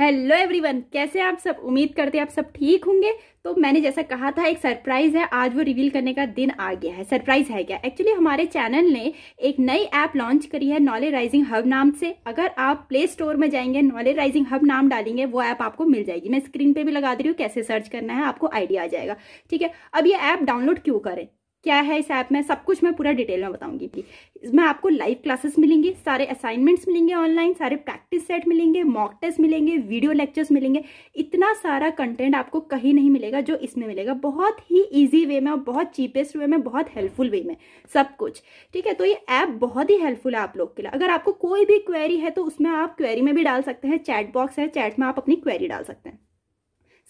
hello everyone कैसे आप सब उम्मीद करते हैं आप सब ठीक होंगे तो मैंने जैसा कहा था एक सरप्राइज है आज वो रिवील करने का दिन आ गया है सरप्राइज है क्या एक्चुअली हमारे चैनल ने एक नई ऐप लॉन्च करी है नॉलेज राइजिंग हब नाम से अगर आप प्ले स्टोर में जाएंगे नॉलेज राइजिंग हब नाम डालेंगे वो ऐप आपको मिल जाएगी मैं स्क्रीन पे भी लगा दे रही हूँ कैसे सर्च करना है आपको आइडिया आ जाएगा ठीक है अब ये ऐप डाउनलोड क्यों करें क्या है इस ऐप में सब कुछ मैं पूरा डिटेल में बताऊंगी इसमें आपको लाइव क्लासेस मिलेंगे सारे असाइनमेंट्स मिलेंगे ऑनलाइन सारे प्रैक्टिस सेट मिलेंगे मॉक टेस्ट मिलेंगे वीडियो लेक्चर्स मिलेंगे इतना सारा कंटेंट आपको कहीं नहीं मिलेगा जो इसमें मिलेगा बहुत ही ईजी वे में और बहुत चीपेस्ट वे में बहुत हेल्पफुल वे में सब कुछ ठीक है तो ये ऐप बहुत ही हेल्पफुल है आप लोग के लिए अगर आपको कोई भी क्वेरी है तो उसमें आप क्वेरी में भी डाल सकते हैं चैट बॉक्स है चैट में आप अपनी क्वेरी डाल सकते हैं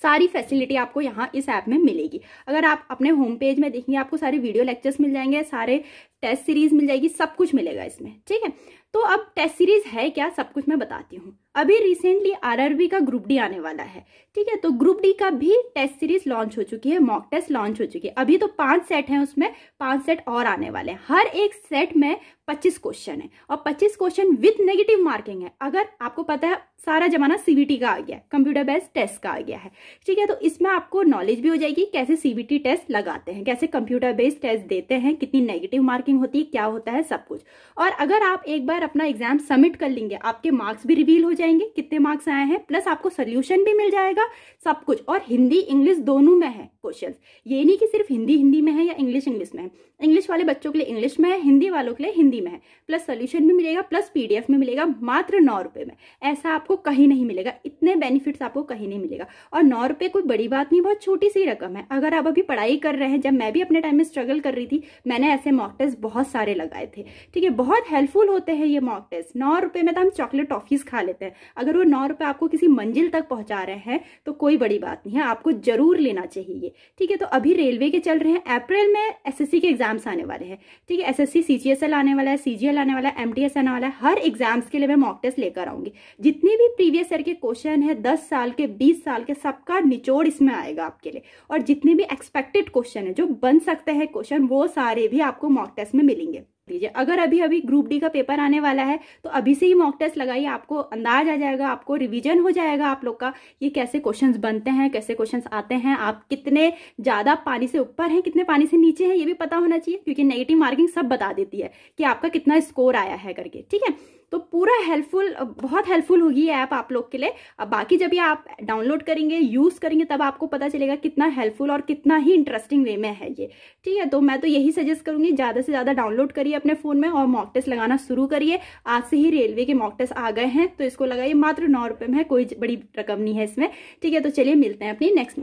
सारी फैसिलिटी आपको यहाँ इस ऐप में मिलेगी अगर आप अपने होम पेज में देखेंगे आपको सारे वीडियो लेक्चर्स मिल जाएंगे सारे टेस्ट सीरीज मिल जाएगी सब कुछ मिलेगा इसमें ठीक है तो अब टेस्ट सीरीज है क्या सब कुछ मैं बताती हूँ अभी रिसेंटली आरआरबी का ग्रुप डी आने वाला है ठीक है तो ग्रुप डी का भी टेस्ट सीरीज लॉन्च हो चुकी है मॉक टेस्ट लॉन्च हो चुकी है अभी तो पांच सेट हैं उसमें पांच सेट और आने वाले हैं हर एक सेट में पच्चीस क्वेश्चन है और पच्चीस क्वेश्चन विथ नेगेटिव मार्किंग है अगर आपको पता है सारा जमाना सीबीटी का आ गया कंप्यूटर बेस्ड टेस्ट का आ गया है ठीक है तो इसमें आपको नॉलेज भी हो जाएगी कैसे सीबीटी टेस्ट लगाते हैं कैसे कंप्यूटर बेस्ड टेस्ट देते हैं कितनी नेगेटिव मार्किंग होती है क्या होता है सब कुछ और अगर आप एक बार बार अपना एग्जाम सबमिट कर लेंगे आपके मार्क्स भी रिवील हो जाएंगे कितने मार्क्स आए हैं प्लस आपको सोल्यूशन भी मिल जाएगा सब कुछ और हिंदी इंग्लिश दोनों में है क्वेश्चन ये नहीं कि सिर्फ हिंदी हिंदी में है या इंग्लिश इंग्लिश में है इंग्लिश वाले बच्चों के लिए इंग्लिश में है हिंदी वालों के लिए हिंदी में है प्लस सोल्यूशन भी मिलेगा प्लस पीडीएफ में मिलेगा मात्र नौ रुपए में ऐसा आपको कहीं नहीं मिलेगा इतने बेनिफिट्स आपको कहीं नहीं मिलेगा और नौ रुपये कोई बड़ी बात नहीं बहुत छोटी सी रकम है अगर आप अभी पढ़ाई कर रहे हैं जब मैं भी अपने टाइम में स्ट्रगल कर रही थी मैंने ऐसे मॉक टेस्ट बहुत सारे लगाए थे ठीक है बहुत हेल्पफुल होते हैं ये मॉक टेस्ट नौ रुपये में तो हम चॉकलेट टॉफीज खा लेते हैं अगर वो नौ रुपये आपको किसी मंजिल तक पहुंचा रहे हैं तो कोई बड़ी बात नहीं है आपको जरूर लेना चाहिए ठीक है तो अभी रेलवे के चल रहे हैं अप्रैल में एस के एग्जाम्स आने वाले हैं ठीक है एसएससी सीजीएसएल आने वाला है सीजीएल आने वाला है एमटीएस आने वाला है हर एग्जाम्स के लिए मैं मॉक टेस्ट लेकर आऊंगी जितने भी प्रीवियस ईयर के क्वेश्चन क्वेश्चन है दस साल के बीस साल के सबका निचोड़ इसमें आएगा आपके लिए और जितने भी एक्सपेक्टेड क्वेश्चन है जो बन सकते हैं क्वेश्चन वो सारे भी आपको मॉक टेस्ट में मिलेंगे दीजिए अगर अभी अभी ग्रुप डी का पेपर आने वाला है तो अभी से ही मॉक टेस्ट लगाइए आपको अंदाज आ जाएगा आपको रिवीजन हो जाएगा आप लोग का ये कैसे क्वेश्चंस बनते हैं कैसे क्वेश्चंस आते हैं आप कितने ज़्यादा पानी से ऊपर हैं कितने पानी से नीचे हैं ये भी पता होना चाहिए क्योंकि नेगेटिव मार्किंग सब बता देती है कि आपका कितना स्कोर आया है करके ठीक है तो पूरा हेल्पफुल बहुत हेल्पफुल होगी ये ऐप आप लोग के लिए अब बाकी जब ये आप डाउनलोड करेंगे यूज करेंगे तब आपको पता चलेगा कितना हेल्पफुल और कितना ही इंटरेस्टिंग वे में है ये ठीक है तो मैं तो यही सजेस्ट करूंगी ज्यादा से ज्यादा डाउनलोड करिए अपने फोन में और मॉक टेस्ट लगाना शुरू करिए आज से ही रेलवे के मॉक टेस्ट आ गए हैं तो इसको लगाइए मात्र नौ रुपए में कोई बड़ी रकम नहीं है इसमें ठीक है तो चलिए मिलते हैं अपनी नेक्स्ट